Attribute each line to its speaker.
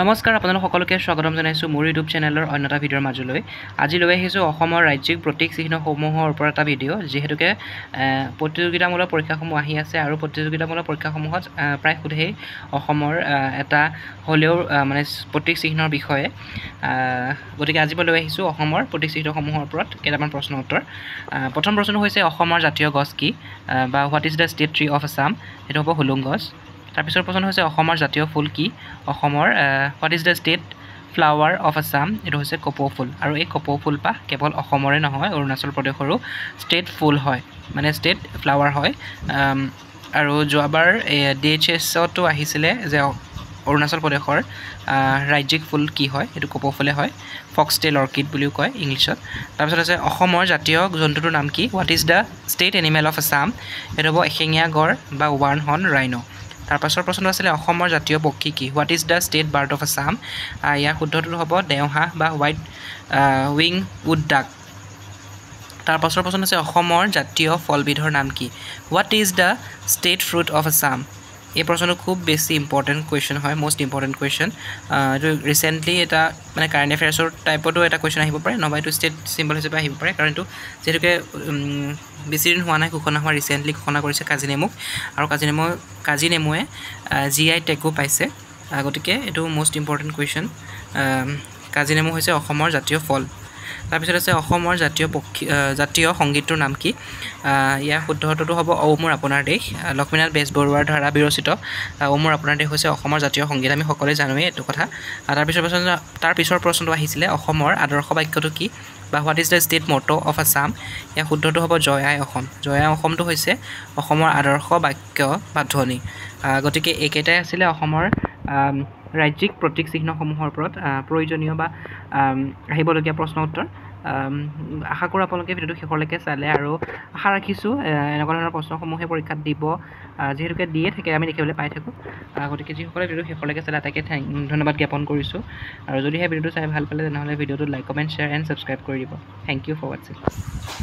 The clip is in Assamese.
Speaker 1: নমস্কাৰ আপোনালোক সকলোকে স্বাগতম জনাইছোঁ মোৰ ইউটিউব চেনেলৰ অন্য এটা ভিডিঅ'ৰ মাজলৈ আজি লৈ আহিছোঁ অসমৰ ৰাজ্যিক প্ৰতীক চিহ্নসমূহৰ ওপৰত এটা ভিডিঅ' যিহেতুকে প্ৰতিযোগিতামূলক পৰীক্ষাসমূহ আহি আছে আৰু প্ৰতিযোগিতামূলক পৰীক্ষাসমূহত প্ৰায় সোধেই অসমৰ এটা হ'লেও মানে প্ৰতীক চিহ্নৰ বিষয়ে গতিকে আজি মই লৈ আহিছোঁ অসমৰ প্ৰতীক চিহ্নসমূহৰ ওপৰত কেইটামান প্ৰশ্ন উত্তৰ প্ৰথম প্ৰশ্ন হৈছে অসমৰ জাতীয় গছ কি বা what is the state tree of Assam সেইটো হ'ব হুলুং গছ তাৰপিছৰ প্ৰশ্ন হৈছে অসমৰ জাতীয় ফুল কি অসমৰ what is the state flower of Assam এইটো হৈছে কপৌ ফুল আৰু এই কপৌ ফুলপাহ কেৱল অসমৰে নহয় অৰুণাচল প্ৰদেশৰো ষ্টেট ফুল হয় মানে ষ্টেট ফ্লাৱাৰ হয় আৰু যোৱাবাৰ ডি এইচ এছতো আহিছিলে যে অৰুণাচল প্ৰদেশৰ ৰাজ্যিক ফুল কি হয় সেইটো কপৌ ফুলে হয় ফক্সটেল অৰ্কিড বুলিও কয় ইংলিছত তাৰপিছত আছে অসমৰ জাতীয় জন্তুটোৰ নাম কি what is the state animal of Assam সেইটো হ'ব এশিঙীয়া গড় বা ৱাৰ্ণ হৰ্ণ ৰাইন' তাৰপাছৰ প্ৰশ্নটো আছিলে অসমৰ জাতীয় পক্ষী কি what is the state bird of Assam ইয়াৰ শুদ্ধটো হ'ব দেওহাঁহ বা হোৱাইট উইং উড ডাক পাছৰ প্ৰশ্ন আছে অসমৰ জাতীয় ফলবিধৰ নাম কি what is the state fruit of Assam এই প্ৰশ্নটো খুব বেছি ইম্পৰ্টেণ্ট কুৱেশ্যন হয় মষ্ট ইম্পৰ্টেণ্ট কুৱেশ্যন এইটো ৰিচেণ্টলি এটা মানে কাৰেণ্ট এফেয়াৰ্ছৰ টাইপতো এটা কুৱেশ্যন আহিব পাৰে নবা এইটো ষ্টেট চিম্বল হিচাপে আহিব পাৰে কাৰণটো যিহেতুকে বেছিদিন হোৱা নাই ঘোষণা হোৱা ৰিচেণ্টলি ঘোষণা কৰিছে কাজি নেমুক আৰু কাজি নেমু কাজি নেমুৱে জি আই টেগো পাইছে গতিকে এইটো মষ্ট ইম্পৰ্টেণ্ট কুৱেশ্যন কাজি হৈছে অসমৰ জাতীয় ফল তাৰপিছত আছে অসমৰ জাতীয় পক্ষী জাতীয় সংগীতটোৰ নাম কি ইয়াৰ শুদ্ধটোতো হ'ব ঔমৰ আপোনাৰ দেশ লক্ষ্মীনাথ বেজবৰুৱাৰ দ্বাৰা বিৰচিত ঔমৰ আপোনাৰ দেশ হৈছে অসমৰ জাতীয় সংগীত আমি সকলোৱে জানোৱেই এইটো কথা তাৰপিছৰ প্ৰশ্ন তাৰ পিছৰ প্ৰশ্নটো আহিছিলে অসমৰ আদৰ্শ বাক্যটো কি বা what is the state motto of Assam ইয়াৰ শুদ্ধটো হ'ব জয় আই অসম জয় আই অসমটো হৈছে অসমৰ আদৰ্শ বাক্য বা ধ্বনি গতিকে এইকেইটাই আছিলে অসমৰ ৰাজ্যিক প্ৰতীকচিহ্নসমূহৰ ওপৰত প্ৰয়োজনীয় বা আহিবলগীয়া প্ৰশ্ন উত্তৰ আশা কৰোঁ আপোনালোকে ভিডিঅ'টো শেষলৈকে চালে আৰু আশা ৰাখিছোঁ এনেকুৱা ধৰণৰ প্ৰশ্নসমূহে পৰীক্ষাত দিব যিহেতুকে দিয়ে থাকে আমি দেখিবলৈ পাই থাকোঁ গতিকে যিসকলে ভিডিঅ'টো শেষলৈকে চালে তাকে থেং ধন্যবাদ জ্ঞাপন কৰিছোঁ আৰু যদিহে ভিডিঅ'টো চাই ভাল পালে তেনেহ'লে ভিডিঅ'টো like comment share and subscribe কৰি দিব থেংক ইউ ফৰ ৱাটছিং